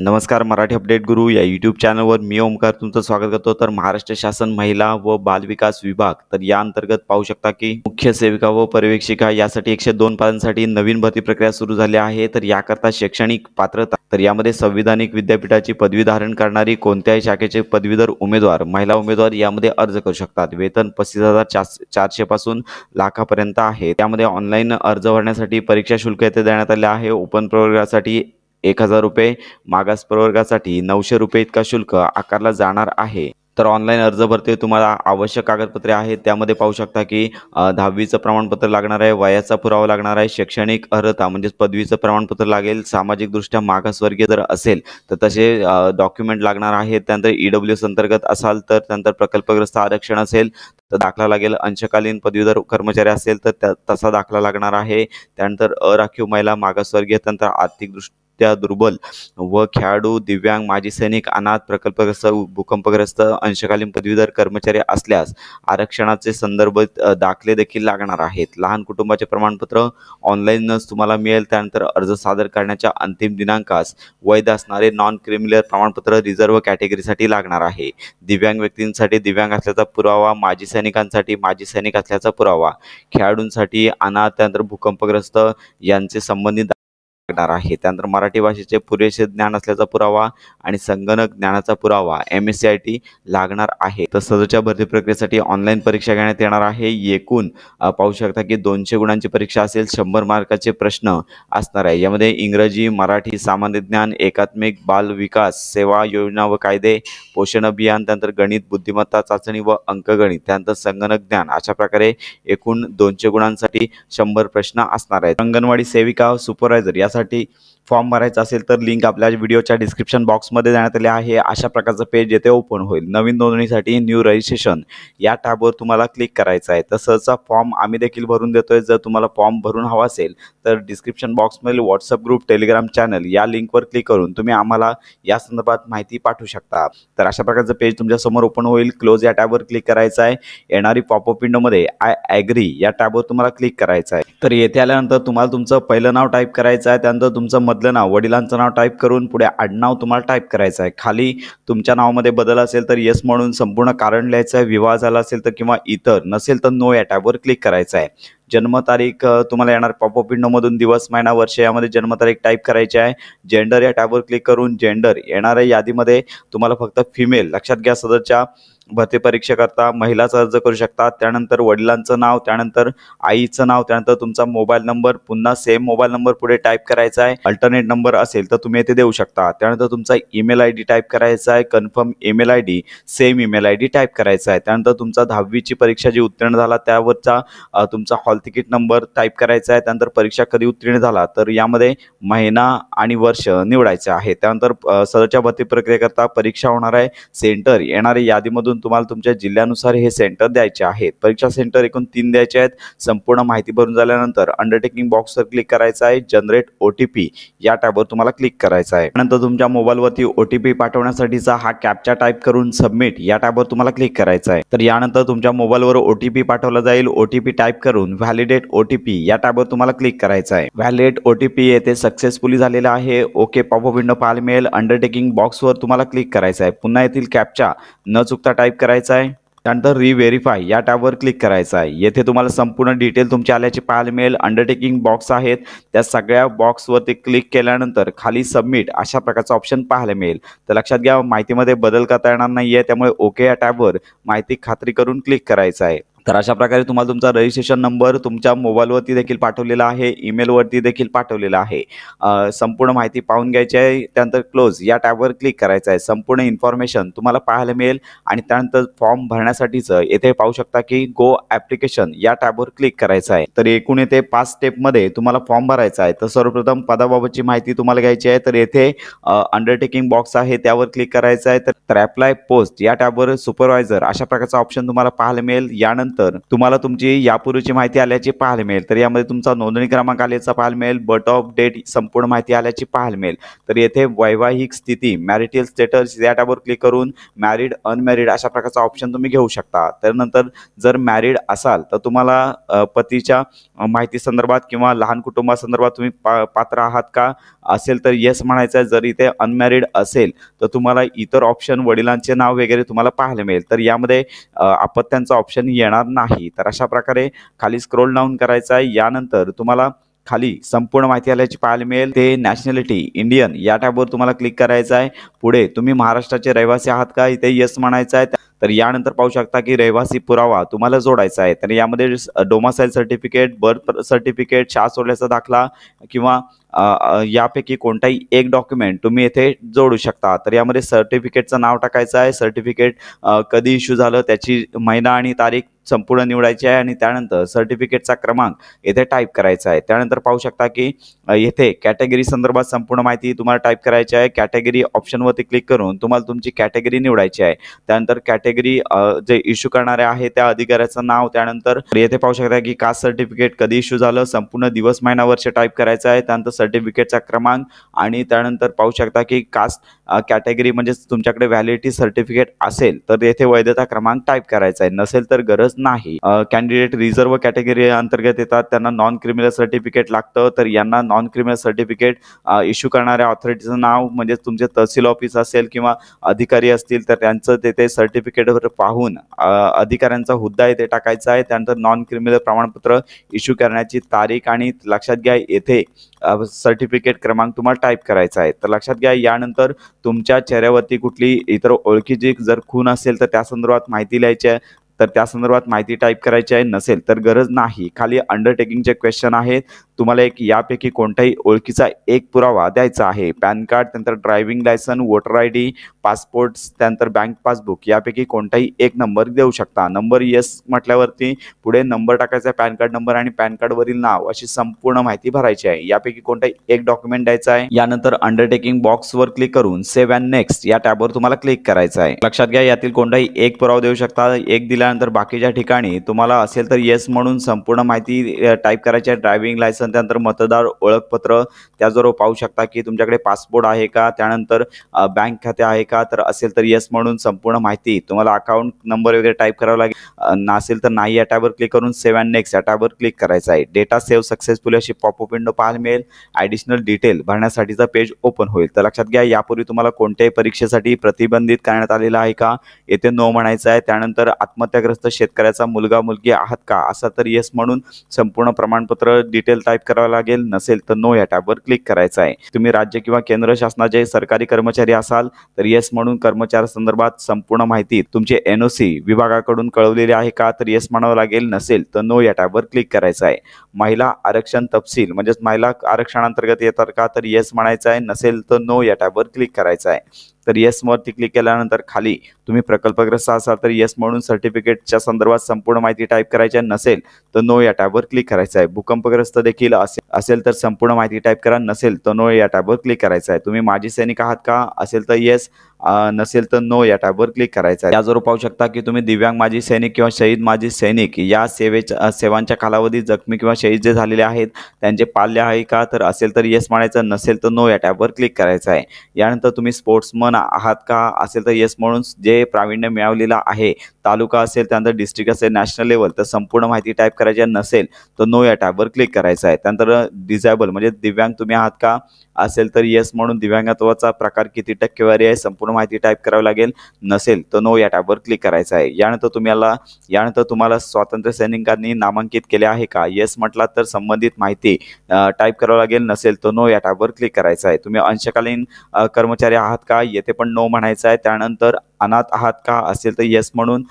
नमस्कार मराठी अपडेट गुरु या यूट्यूब चॅनलवर मी ओमकार तुमचं स्वागत करतो तर महाराष्ट्र शासन महिला व बालविकास विभाग तर या अंतर्गत पाहू शकता की मुख्य सेविका व पर्यवेक्षिका यासाठी एकशे दोन पदांसाठी नवीन भरती प्रक्रिया सुरू झाली आहे तर याकरता शैक्षणिक पात्रता तर यामध्ये संविधानिक विद्यापीठाची पदवी धारण करणारी कोणत्याही शाखेचे पदवीधर उमेदवार महिला उमेदवार यामध्ये अर्ज करू शकतात वेतन पस्तीस हजार चारशे पासून लाखापर्यंत आहे त्यामध्ये ऑनलाईन अर्ज भरण्यासाठी परीक्षा शुल्क येथे देण्यात आले आहे ओपन प्रोग्रामसाठी एक हजार रुपये मागास प्रवर्गासाठी नऊशे रुपये इतका शुल्क आकारला जाणार आहे तर ऑनलाईन अर्ज भरते तुम्हाला आवश्यक कागदपत्रे आहेत त्यामध्ये पाहू शकता की दहावीचं प्रमाणपत्र लागणार आहे वयाचा पुरावा लागणार आहे शैक्षणिक अर्हता म्हणजेच पदवीचं प्रमाणपत्र लागेल सामाजिकदृष्ट्या मागासवर्गीय जर असेल तर तसे डॉक्युमेंट लागणार आहेत त्यानंतर ई e डब्ल्यू अंतर्गत असाल तर त्यानंतर प्रकल्पग्रस्त आरक्षण असेल तर दाखला लागेल अंशकालीन पदवीधर कर्मचारी असेल तर तसा दाखला लागणार आहे त्यानंतर अराखीव महिला मागासवर्गीय त्यानंतर आर्थिकदृष्ट्या त्या दुर्बल व खेळाडू दिव्यांग माजी सैनिक अनाथ प्रकल्पग्रस्त भूकंपग्रस्त अंशकालीन पदवीधर कर्मचारी असल्यास आरक्षणाचे संदर्भ दाखले देखील लागणार आहेत लहान कुटुंबाचे प्रमाणपत्र ऑनलाईनच तुम्हाला मिळेल त्यानंतर अर्ज सादर करण्याच्या अंतिम दिनांकास वैध असणारे नॉन क्रिमिनल प्रमाणपत्र रिझर्व्ह कॅटेगरीसाठी लागणार आहे दिव्यांग व्यक्तींसाठी दिव्यांग असल्याचा पुरावा माजी सैनिकांसाठी माजी सैनिक असल्याचा पुरावा खेळाडूंसाठी अनाथ त्यानंतर भूकंपग्रस्त यांचे संबंधित लागणार आहे त्यानंतर मराठी भाषेचे पुरेसे ज्ञान असल्याचा पुरावा आणि संगणक ज्ञानाचा पुरावा एम एस लागणार आहे तर सदरच्या भरती प्रक्रियेसाठी ऑनलाईन परीक्षा घेण्यात येणार आहे एकूण पाहू शकता की दोनशे गुणांची परीक्षा असेल शंभर मार्काचे प्रश्न असणार आहे यामध्ये इंग्रजी मराठी सामान्य ज्ञान एकात्मिक बाल विकास सेवा योजना व कायदे पोषण अभियान त्यानंतर गणित बुद्धिमत्ता चाचणी व अंकगणित त्यानंतर संगणक ज्ञान अशा प्रकारे एकूण दोनशे गुणांसाठी शंभर प्रश्न असणार आहेत अंगणवाडी सेविका सुपरवायझर यासाठी thirty फॉर्म भरायचा असेल तर लिंक आपल्या व्हिडिओच्या डिस्क्रिप्शन बॉक्समध्ये देण्यात आले आहे अशा प्रकारचं पेज येथे ओपन होईल नवीन नोंदणीसाठी न्यू रजिस्ट्रेशन या टॅबवर तुम्हाला क्लिक करायचं आहे तसंच फॉर्म आम्ही देखील भरून देतोय जर तुम्हाला फॉर्म भरून हवा असेल तर डिस्क्रिप्शन बॉक्समधील व्हॉट्सअप ग्रुप टेलिग्राम चॅनल या लिंकवर क्लिक करून तुम्ही आम्हाला या संदर्भात माहिती पाठवू शकता तर अशा प्रकारचं पेज तुमच्यासमोर ओपन होईल क्लोज या टॅबवर क्लिक करायचं आहे येणारी पॉपअप विंडोमध्ये आय ॲग्री या टॅबवर तुम्हाला क्लिक करायचं आहे तर येथे आल्यानंतर तुम्हाला तुमचं पहिलं नाव टाईप करायचं आहे त्यानंतर तुमचं मधलं नाव वडिलांचं नाव टाईप करून पुढे आडनाव तुम्हाला टाईप करायचं आहे खाली तुमच्या नावामध्ये बदल असेल तर येस म्हणून संपूर्ण कारण लिहायचं आहे विवाह झाला असेल तर किंवा इतर नसेल तर नो या टॅबवर क्लिक करायचं आहे जन्मतारीख तुम्हाला येणार पॉपअप मधून दिवस महिना वर्ष यामध्ये जन्मतारीख टाईप करायची आहे जेंडर या टॅबवर क्लिक करून जेंडर येणाऱ्या यादीमध्ये तुम्हाला फक्त फिमेल लक्षात घ्या सदरच्या भरती परीक्षेकरता महिलाचा अर्ज करू शकता त्यानंतर वडिलांचं नाव त्यानंतर आईचं नाव त्यानंतर तुमचा मोबाईल नंबर पुन्हा सेम मोबाईल नंबर पुढे टाईप करायचा आहे अल्टरनेट नंबर असेल तर तुम्ही येथे देऊ शकता त्यानंतर तुमचा ईमेल आय डी टाईप करायचा आहे confirm email I D same email I D type करायचा आहे त्यानंतर तुमचा दहावीची परीक्षा जी उत्तीर्ण झाला त्यावरचा तुमचा हॉल तिकीट नंबर टाईप करायचा आहे त्यानंतर परीक्षा कधी उत्तीर्ण झाला तर यामध्ये महिना आणि वर्ष निवडायचं आहे त्यानंतर सदरच्या भरती प्रक्रियेकरता परीक्षा होणार आहे सेंटर येणाऱ्या यादीमधून तुम्हाला तुमच्या जिल्ह्यानुसार हे सेंटर द्यायचे आहेत परीक्षा सेंटर एकूण तीन द्यायचे आहेत संपूर्ण माहिती भरून झाल्यानंतर अंडरटेकिंग बॉक्सवर क्लिक करायचं आहे जनरेट ओ या टॅबवर तुम्हाला क्लिक करायचं आहे नंतर तुमच्या मोबाईलवरती ओ टी पी पाठवण्यासाठीचा हा कॅपचा टाईप करून सबमिट या टॅबवर तुम्हाला क्लिक करायचं आहे तर यानंतर तुमच्या मोबाईलवर ओ टी पी पाठवला जाईल ओ टी पी टाईप करून व्हॅलिडेट ओ टी पी या टॅबवर तुम्हाला क्लिक करायचं आहे व्हॅलिडेट ओ टी पी येथे सक्सेसफुली झालेला आहे ओके पॉपअप विंडो पाहायला मिळेल अंडरटेकिंग बॉक्सवर तुम्हाला क्लिक करायचं आहे पुन्हा येथील कॅपचा न चुकता टाईप टाईप करायचा आहे त्यानंतर रिव्हेरीफाय या टॅबवर क्लिक करायचं आहे येथे तुम्हाला संपूर्ण डिटेल तुमच्या आल्याचे पाहायला मिळेल अंडरटेकिंग बॉक्स आहेत त्या सगळ्या बॉक्सवरती क्लिक केल्यानंतर खाली सबमिट अशा प्रकारचा ऑप्शन पाहायला मिळेल तर लक्षात घ्या माहितीमध्ये बदल करता येणार नाही आहे त्यामुळे ओके या टॅबवर माहिती खात्री करून क्लिक करायचं आहे तर अशा प्रकारे तुम्हाला तुमचा रजिस्ट्रेशन नंबर तुमच्या मोबाईलवरती देखील पाठवलेला आहे ईमेलवरती देखील पाठवलेला आहे संपूर्ण माहिती पाहून घ्यायची आहे त्यानंतर क्लोज या टॅबवर क्लिक करायचं आहे संपूर्ण इन्फॉर्मेशन तुम्हाला पाहायला मिळेल आणि त्यानंतर फॉर्म भरण्यासाठीचं येथे पाहू शकता की गो ॲप्लिकेशन या टॅबवर क्लिक करायचं आहे तर एकूण येथे पाच स्टेपमध्ये तुम्हाला फॉर्म भरायचा आहे तर सर्वप्रथम पदाबाबतची माहिती तुम्हाला घ्यायची आहे तर येथे अंडरटेकिंग बॉक्स आहे त्यावर क्लिक करायचं आहे तर ॲप्लाय पोस्ट या टॅबवर सुपरवायझर अशा प्रकारचा ऑप्शन तुम्हाला पाहायला मिळेल यानंतर तर तुम्हाला तुमची यापूर्वीची माहिती आल्याची पाहायला मिळेल तर यामध्ये तुमचा नोंदणी क्रमांक आल्याचा पाहायला मिळेल बट ऑफ डेट संपूर्ण माहिती आल्याची पाहायला मिळेल तर येथे वैवाहिक स्थिती मॅरिटल स्टेटस या टॅबवर क्लिक करून मॅरिड अनमॅरिड अशा प्रकारचा ऑप्शन तुम्ही घेऊ शकता त्यानंतर जर मॅरिड असाल तर तुम्हाला पतीच्या माहिती संदर्भात किंवा लहान कुटुंबासंदर्भात तुम्ही पा पात्र आहात का असेल तर येस म्हणायचं आहे जर इथे अनमॅरिड असेल तर तुम्हाला इतर ऑप्शन वडिलांचे नाव वगैरे तुम्हाला पाहायला मिळेल तर यामध्ये अपत्यांचा ऑप्शन येणार नाही तर अशा प्रकारे खाली स्क्रोल डाऊन करायचं आहे यानंतर तुम्हाला खाली संपूर्ण माहिती आल्याची पाहायला मिळेल ते नॅशनॅलिटी इंडियन या टॅबवर तुम्हाला क्लिक करायचं आहे पुढे तुम्ही महाराष्ट्राचे रहिवासी आहात का इथे यस म्हणायचं आहे तर यानंतर पाहू शकता की रहिवासी पुरावा तुम्हाला जोडायचा आहे तर यामध्ये डोमासाईल सर्टिफिकेट बर्थ सर्टिफिकेट शाळा सोडल्याचा दाखला किंवा यापैकी कोणताही एक डॉक्युमेंट तुम्ही येथे जोडू शकता तर यामध्ये सर्टिफिकेटचं नाव टाकायचं आहे सर्टिफिकेट कधी इश्यू झालं त्याची महिना आणि तारीख संपूर्ण निवडायची आहे आणि त्यानंतर सर्टिफिकेटचा क्रमांक येथे टाईप करायचा आहे त्यानंतर पाहू शकता की येथे कॅटेगरी संदर्भात संपूर्ण माहिती तुम्हाला टाईप करायची आहे कॅटेगरी ऑप्शनवरती क्लिक करून तुम्हाला तुमची कॅटेगरी निवडायची आहे त्यानंतर कॅटेगरी जे इश्यू करणारे आहे त्या अधिकाऱ्याचं नाव त्यानंतर येथे पाहू शकता की कास्ट सर्टिफिकेट कधी इश्यू झालं संपूर्ण दिवस महिना वर्ष टाईप करायचं आहे त्यानंतर सर्टिफिकेटचा क्रमांक आणि त्यानंतर पाहू शकता की कास्ट कॅटेगरी म्हणजेच तुमच्याकडे व्हॅलिडिटी सर्टिफिकेट असेल तर येथे वैधता क्रमांक टाईप करायचा आहे नसेल तर गरज नाही कॅन्डिडेट रिझर्व्ह कॅटेगरी अंतर्गत येतात त्यांना नॉन क्रिमिनल सर्टिफिकेट लागतं तर यांना नॉन क्रिमिनल सर्टिफिकेट इश्यू करणाऱ्या ऑथॉरिटीचं नाव म्हणजे तुमचे तहसील ऑफिस असेल किंवा अधिकारी असतील तर त्यांचं तेथे सर्टिफिकेट पाहून अधिकाऱ्यांचा हुद्दा येथे टाकायचा आहे त्यानंतर नॉन क्रिमिनल प्रमाणपत्र इश्यू करण्याची तारीख आणि लक्षात घ्या येथे सर्टिफिकेट क्रमांक तुम्हाला टाईप करायचा आहे तर लक्षात घ्या यानंतर तुमच्या चेहऱ्यावरती कुठली इतर ओळखीची जर खून असेल तर त्या संदर्भात माहिती लिहायची आहे तर त्या संदर्भात माहिती टाईप करायची आहे नसेल तर गरज नाही खाली अंडरटेकिंगचे क्वेश्चन आहेत तुम्हाला एक यापैकी कोणत्याही ओळखीचा एक पुरावा द्यायचा आहे पॅन कार्ड त्यानंतर driving licence voter I D passport त्यानंतर बँक पासबुक यापैकी कोणताही एक नंबर देऊ शकता नंबर येस म्हटल्यावरती पुढे नंबर टाकायचा पॅन कार्ड नंबर आणि पॅन कार्डवरील नाव अशी संपूर्ण माहिती भरायची आहे यापैकी कोणताही एक डॉक्युमेंट द्यायचा आहे यानंतर अंडरटेकिंग बॉक्सवर क्लिक करून सेव्ह अँड नेक्स्ट या टॅबवर तुम्हाला क्लिक करायचं आहे लक्षात घ्या यातील कोणताही एक पुरावा देऊ शकता एक दिल्यानंतर बाकीच्या ठिकाणी तुम्हाला असेल तर येस म्हणून संपूर्ण माहिती टाईप करायची आहे ड्रायव्हिंग लायसन असेल त्यानंतर मतदार ओळखपत्र त्याचबरोबर पाहू शकता की तुमच्याकडे पासपोर्ट आहे का त्यानंतर बँक खाते आहे का तर असेल तर येस म्हणून संपूर्ण माहिती तुम्हाला अकाउंट नंबर वगैरे टाईप करावा लागेल नसेल तर नाही या टॅबवर क्लिक करून सेव्ह अँड नेक्स्ट या टॅबवर क्लिक करायचा आहे डेटा सेव्ह सक्सेसफुल अशी पॉपअप विंडो पाहायला मिळेल ॲडिशनल डिटेल भरण्यासाठीचा पेज ओपन होईल तर लक्षात घ्या यापूर्वी तुम्हाला कोणत्याही परीक्षेसाठी प्रतिबंधित करण्यात आलेला आहे का येथे नो म्हणायचं आहे त्यानंतर आत्महत्याग्रस्त शेतकऱ्याचा मुलगा मुलगी आहात का असा तर येस म्हणून संपूर्ण प्रमाणपत्र डिटेल टाईप टाईप करावा लागेल नसेल तर नो या टॅबवर क्लिक करायचं आहे तुम्ही राज्य किंवा केंद्र शासनाचे सरकारी कर्मचारी असाल तर येस म्हणून कर्मचारी संदर्भात संपूर्ण माहिती तुमचे एनओसी विभागाकडून कळवलेली आहे का तर येस म्हणावं लागेल नसेल तर नो या टॅबवर क्लिक करायचं आहे महिला आरक्षण तपशील म्हणजेच महिला अंतर्गत येतात का तर येस म्हणायचं आहे नसेल तर नो या टॅबवर क्लिक करायचं आहे तर येस वरती क्लिक केल्यानंतर खाली तुम्ही प्रकल्पग्रस्त असाल तर येस म्हणून सर्टिफिकेटच्या संदर्भात संपूर्ण माहिती टाईप करायची नसेल तर नो या टॅबवर क्लिक करायचं आहे भूकंपग्रस्त देखील असेल असेल तर संपूर्ण माहिती टाईप करा नसेल तर नो या टॅबवर क्लिक करायचं आहे तुम्ही माझी सैनिक आहात का असेल तर येस नसेल तर नो या टॅबवर क्लिक करायचं आहे याजवळ पाहू शकता की तुम्ही दिव्यांग माजी सैनिक किंवा शहीद माजी सैनिक या सेवेच्या सेवांच्या कालावधीत जखमी किंवा शहीद जे झालेले आहेत त्यांचे पाल्य आहे का तर असेल तर येस म्हणायचं नसेल तर नो या टॅबवर क्लिक करायचं आहे यानंतर तुम्ही स्पोर्ट्समन आहात का असेल तर येस म्हणून जे प्रावीण्य मिळवलेलं आहे तालुका असेल त्यानंतर डिस्ट्रिक्ट असेल नॅशनल लेवल तर संपूर्ण माहिती टाईप करायची नसेल तर नो या टॅबवर क्लिक करायचं आहे त्यानंतर डिझायबल म्हणजे दिव्यांग तुम्ही आहात का असेल तर येस म्हणून दिव्यांगत्वाचा प्रकार किती टक्केवारी आहे संपूर्ण माहिती टाईप करावी लागेल नसेल तर नो या टॅबवर क्लिक करायचं आहे यानंतर तुम्हाला यानंतर तुम्हाला स्वातंत्र्य सैनिकांनी नामांकित केले आहे का येस म्हटला तर संबंधित माहिती टाईप करावी लागेल नसेल तर नो या टॅबवर क्लिक करायचं आहे तुम्ही अंशकालीन कर्मचारी आहात का येथे पण नो म्हणायचं आहे त्यानंतर अनाथ आहात का असेल तर येस म्हणून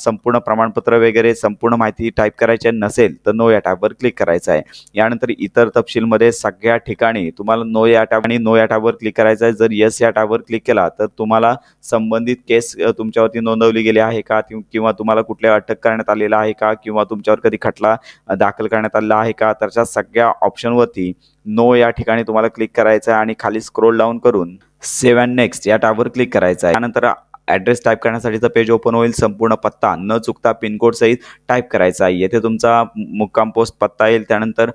संपूर्ण प्रमाणपत्र वगैरे संपूर्ण माहिती टाईप करायची नसेल तर नो या टॅबवर क्लिक करायचं आहे यानंतर इतर तपशीलमध्ये सगळ्या ठिकाणी तुम्हाला नो या टॅब आणि नो या टॅबवर क्लिक करायचं आहे जर यस या टॅबवर क्लिक केला तर तुम्हाला संबंधित केस तुमच्यावरती नोंदवली गेली आहे का किंवा तुम्हाला कुठल्या अटक करण्यात आलेला आहे का किंवा तुमच्यावर कधी खटला दाखल करण्यात आलेला आहे का त्याच्या सगळ्या ऑप्शनवरती नो या ठिकाणी तुम्हाला क्लिक करायचं आहे आणि खाली स्क्रोल डाऊन करून सेव्ह अँड नेक्स्ट या टॅबवर क्लिक करायचं आहे त्यानंतर ॲड्रेस टाईप करण्यासाठीचं पेज ओपन होईल संपूर्ण पत्ता न चुकता सहित टाईप करायचा आहे येथे तुमचा मुक्काम पोस्ट पत्ता येईल त्यानंतर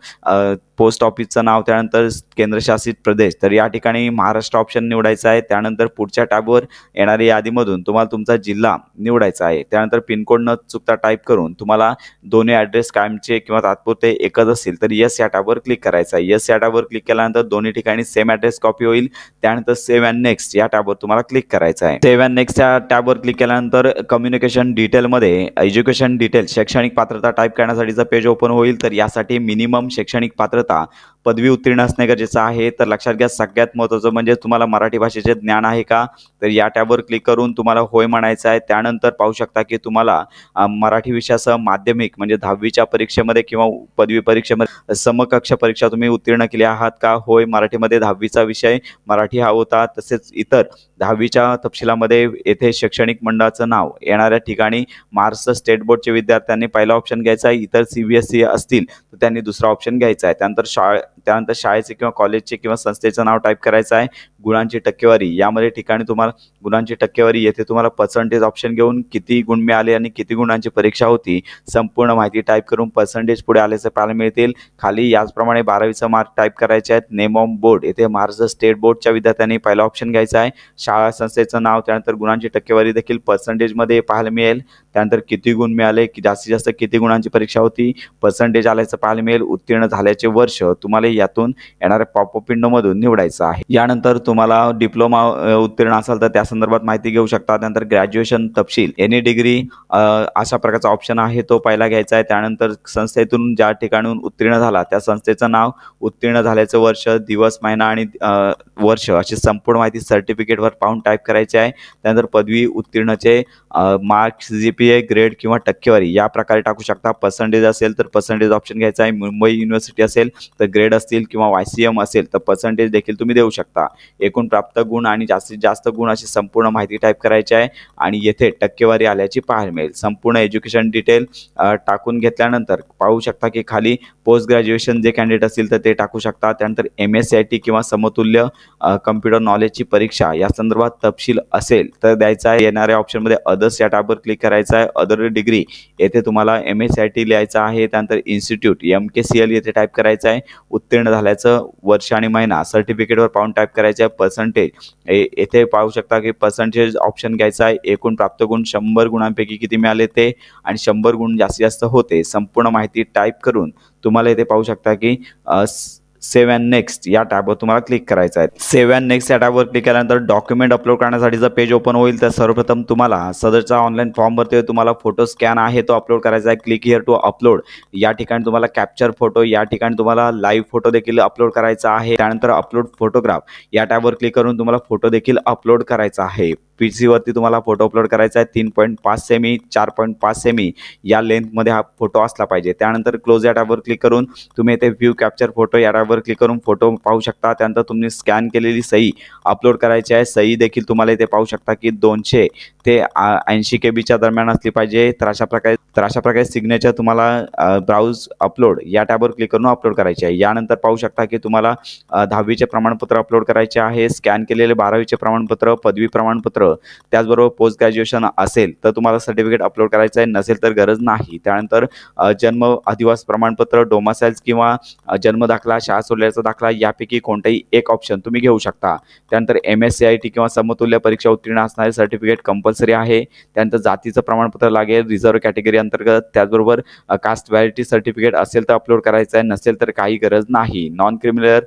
पोस्ट ऑफिसचं नाव त्यानंतर केंद्रशासित प्रदेश तर या ठिकाणी महाराष्ट्र ऑप्शन निवडायचा आहे त्यानंतर पुढच्या टॅबवर येणाऱ्या यादीमधून तुम्हाला तुमचा जिल्हा निवडायचा आहे त्यानंतर पिनकोड न चुकता टाईप करून तुम्हाला दोन्ही ॲड्रेस कायमचे किंवा तात्पुरते एकच असतील तर यस या टॅबवर क्लिक करायचं आहे यस या टॅबवर क्लिक केल्यानंतर दोन्ही ठिकाणी सेम ॲड्रेस कॉपी होईल त्यानंतर सेव्ह अँड नेक्स्ट या टॅबवर तुम्हाला क्लिक करायचं आहे सेव्ह अँड नेक्स्ट त्या टॅबवर क्लिक केल्यानंतर कम्युनिकेशन डिटेलमध्ये एज्युकेशन डिटेल शैक्षणिक पात्रता टाईप करण्यासाठीचा पेज ओपन होईल तर यासाठी मिनिमम शैक्षणिक पात्रता पदवी उत्तीर्ण असणे गरजेचं आहे तर लक्षात घ्या सगळ्यात महत्त्वाचं म्हणजे तुम्हाला मराठी भाषेचे ज्ञान आहे का तर या टॅबवर क्लिक करून तुम्हाला होय म्हणायचं आहे त्यानंतर पाहू शकता की तुम्हाला मराठी विषयासह माध्यमिक म्हणजे दहावीच्या परीक्षेमध्ये किंवा पदवी परीक्षेमध्ये समकक्ष परीक्षा तुम्ही उत्तीर्ण केली आहात का होय मराठीमध्ये दहावीचा विषय मराठी हा होता तसेच इतर दहावीच्या तपशिलामध्ये येथे शैक्षणिक मंडळाचं नाव येणाऱ्या ठिकाणी महाराष्ट्र स्टेट बोर्डचे विद्यार्थ्यांनी पहिला ऑप्शन घ्यायचा आहे इतर सी बी एस असतील तर त्यांनी दुसरा ऑप्शन घ्यायचा आहे त्यानंतर शाळा त्यानंतर शाळेचे किंवा कॉलेजचे किंवा संस्थेचं नाव टाईप करायचं आहे गुणांची टक्केवारी यामध्ये ठिकाणी तुम्हाला गुणांची टक्केवारी येथे तुम्हाला पर्सेंटेज ऑप्शन घेऊन किती गुण मिळाले आणि किती गुणांची परीक्षा होती संपूर्ण माहिती टाईप करून पर्सेंटेज पुढे आल्याचं पाहायला मिळतील खाली याचप्रमाणे बारावीचा मार्क टाईप करायचे आहेत नेम ऑफ बोर्ड येथे महाराष्ट्र स्टेट बोर्डच्या विद्यार्थ्यांनी पहिला ऑप्शन घ्यायचा आहे शाळा संस्थेचं नाव त्यानंतर गुणांची टक्केवारी देखील पर्सेंटेजमध्ये पाहायला मिळेल त्यानंतर किती गुण मिळाले की जास्तीत जास्त किती गुणांची परीक्षा होती पर्सेंटेज आल्याचं पाहायला मिळेल उत्तीर्ण झाल्याचे वर्ष तुम्हाला यातून येणाऱ्या पॉपअप मधून निवडायचं आहे यानंतर तुम्हाला डिप्लोमा उत्तीर्ण असाल तर त्या संदर्भात माहिती घेऊ शकता त्यानंतर ग्रॅज्युएशन तपशील एनी डिग्री अशा प्रकारचा ऑप्शन आहे तो पहिला घ्यायचा आहे त्यानंतर संस्थेतून ज्या ठिकाणून उत्तीर्ण झाला त्या संस्थेचं नाव उत्तीर्ण झाल्याचं वर्ष दिवस महिना आणि वर्ष अशी संपूर्ण माहिती सर्टिफिकेटवर पाहून टाईप करायची आहे त्यानंतर पदवी उत्तीर्णचे marks G P A grade किंवा टक्केवारी या प्रकारे टाकू शकता पर्सेंटेज असेल तर पर्सेंटेज ऑप्शन घ्यायचा आहे मुंबई युनिव्हर्सिटी असेल तर ग्रेड असतील किंवा वाय सी एम असेल तर पर्सेंटेज देखील तुम्ही देऊ शकता एकूण प्राप्त गुण आणि जास्तीत जास्त गुण अशी संपूर्ण माहिती टाईप करायची आहे आणि येथे टक्केवारी आल्याची पाहायला मिळेल संपूर्ण एज्युकेशन डिटेल टाकून घेतल्यानंतर पाहू शकता की खाली पोस्ट ग्रॅज्युएशन जे कॅन्डिडेट असतील तर ते टाकू शकता त्यानंतर M S C I T किंवा समतुल्य कम्प्युटर नॉलेजची परीक्षा या संदर्भात तपशील असेल तर द्यायचा आहे येणाऱ्या ऑप्शनमध्ये अदर्स या टॅबवर क्लिक करायचं आहे अदर डिग्री येथे तुम्हाला M S C I T लिहायचं आहे त्यानंतर institute M K C L येथे टाईप करायचं आहे उत्तर उत्तीर्ण झाल्याचं वर्ष आणि महिना सर्टिफिकेटवर पाहून टाईप करायचं आहे पर्सेंटेज येथे पाहू शकता की पर्सेंटेज ऑप्शन घ्यायचा आहे एकूण प्राप्त गुण शंभर गुणांपैकी किती मिळाले ते आणि शंभर गुण जास्तीत जास्त होते संपूर्ण माहिती टाईप करून तुम्हाला इथे पाहू शकता की सेव्ह अँड नेक्स्ट या टॅबवर तुम्हाला क्लिक करायचं आहे सेव्ह अँड नेक्स्ट या टॅबवर क्लिक केल्यानंतर डॉक्युमेंट अपलोड करण्यासाठी जर पेज ओपन होईल तर सर्वप्रथम तुम्हाला सदरचा ऑनलाईन फॉर्मवरती तुम्हाला फोटो स्कॅन आहे तो अपलोड करायचा आहे क्लिक हिअर टू अपलोड या ठिकाणी तुम्हाला कॅप्चर फोटो या ठिकाणी तुम्हाला लाईव्ह फोटो देखील अपलोड करायचा आहे त्यानंतर अपलोड फोटोग्राफ या टॅबवर क्लिक करून तुम्हाला फोटो देखील अपलोड करायचा आहे पी सीवरती तुम्हाला फोटो अपलोड करायचा आहे तीन पॉईंट पाच सेमी चार पॉईंट पाच सेमी या लेंथमध्ये हा फोटो असला पाहिजे त्यानंतर क्लोज या टॅबवर क्लिक करून तुम्ही इथे व्ह्यू कॅप्चर फोटो या टॅबवर क्लिक करून फोटो पाहू शकता त्यानंतर तुम्ही स्कॅन केलेली सही अपलोड करायची आहे सही देखील तुम्हाला इथे पाहू शकता की दोनशे ते ऐंशी के बीच्या दरम्यान असली पाहिजे तर अशा प्रकारे तर अशा प्रकारे सिग्नेचर तुम्हाला ब्राउज अपलोड या टॅबवर क्लिक करून अपलोड करायचे आहे यानंतर पाहू शकता की तुम्हाला दहावीचे प्रमाणपत्र अपलोड करायचे आहे स्कॅन केलेले बारावीचे प्रमाणपत्र पदवी प्रमाणपत्र मात्र त्याचबरोबर पोस्ट ग्रॅज्युएशन असेल तर तुम्हाला सर्टिफिकेट अपलोड करायचं आहे नसेल तर गरज नाही त्यानंतर जन्म अधिवास प्रमाणपत्र डोमासाइल्स किंवा जन्म दाखला शाळा सोडल्याचा दाखला यापैकी कोणताही एक ऑप्शन तुम्ही घेऊ शकता त्यानंतर M S C I T किंवा समतुल्य परीक्षा उत्तीर्ण असणारे सर्टिफिकेट कंपल्सरी आहे त्यानंतर जातीचं प्रमाणपत्र लागेल रिझर्व्ह कॅटेगरी अंतर्गत त्याचबरोबर कास्ट व्हॅलिटी सर्टिफिकेट असेल तर अपलोड करायचं आहे नसेल तर काही गरज नाही नॉन क्रिमिनल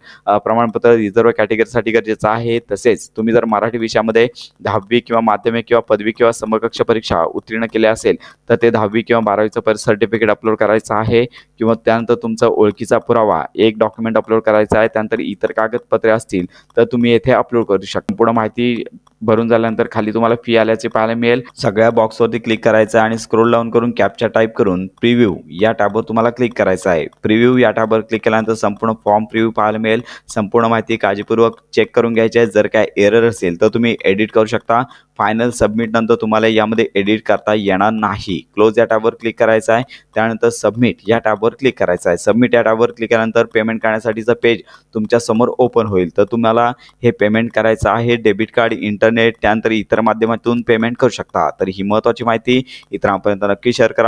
प्रमाणपत्र रिझर्व्ह कॅटेगरीसाठी गरजेचं आहे तसेच तुम्ही जर मराठी विषयामध्ये दहा दहावी किंवा माध्यमिक किंवा पदवी किंवा समकक्ष परीक्षा उत्तीर्ण केल्या असेल तर ते दहावी किंवा बारावीचं पर सर्टिफिकेट अपलोड करायचं आहे किंवा त्यानंतर तुमचा ओळखीचा पुरावा एक डॉक्युमेंट अपलोड करायचा आहे त्यानंतर इतर कागदपत्रे असतील तर तुम्ही येथे अपलोड करू शकता पूर्ण माहिती भरून झाल्यानंतर खाली तुम्हाला फी आल्याचे पाहायला मिळेल सगळ्या बॉक्सवरती क्लिक करायचं आणि स्क्रोल डाऊन करून कॅप्चर टाईप करून प्रिव्ह्यू या टॅबवर तुम्हाला क्लिक करायचं आहे प्रिव्ह्यू या टॅबवर क्लिक केल्यानंतर संपूर्ण फॉर्म प्रिव्ह्यू पाहायला मिळेल संपूर्ण माहिती काळजीपूर्वक चेक करून घ्यायची आहे जर काय एरर असेल तर तुम्ही एडिट करू शकता फायनल सबमिट नंतर तुम्हाला यामध्ये एडिट करता येणार नाही क्लोज या टॅबवर क्लिक करायचं आहे त्यानंतर सबमिट या टॅबवर क्लिक करायचं आहे सबमिट या टॅबवर क्लिक केल्यानंतर पेमेंट करण्यासाठीचं पेज तुमच्या समोर ओपन होईल तर तुम्हाला हे पेमेंट करायचं आहे डेबिट कार्ड इंटरनेट नेट त्यानंतर इतर माध्यमातून पेमेंट करू शकता तर ही महत्वाची माहिती इतरांपर्यंत नक्की शेअर करा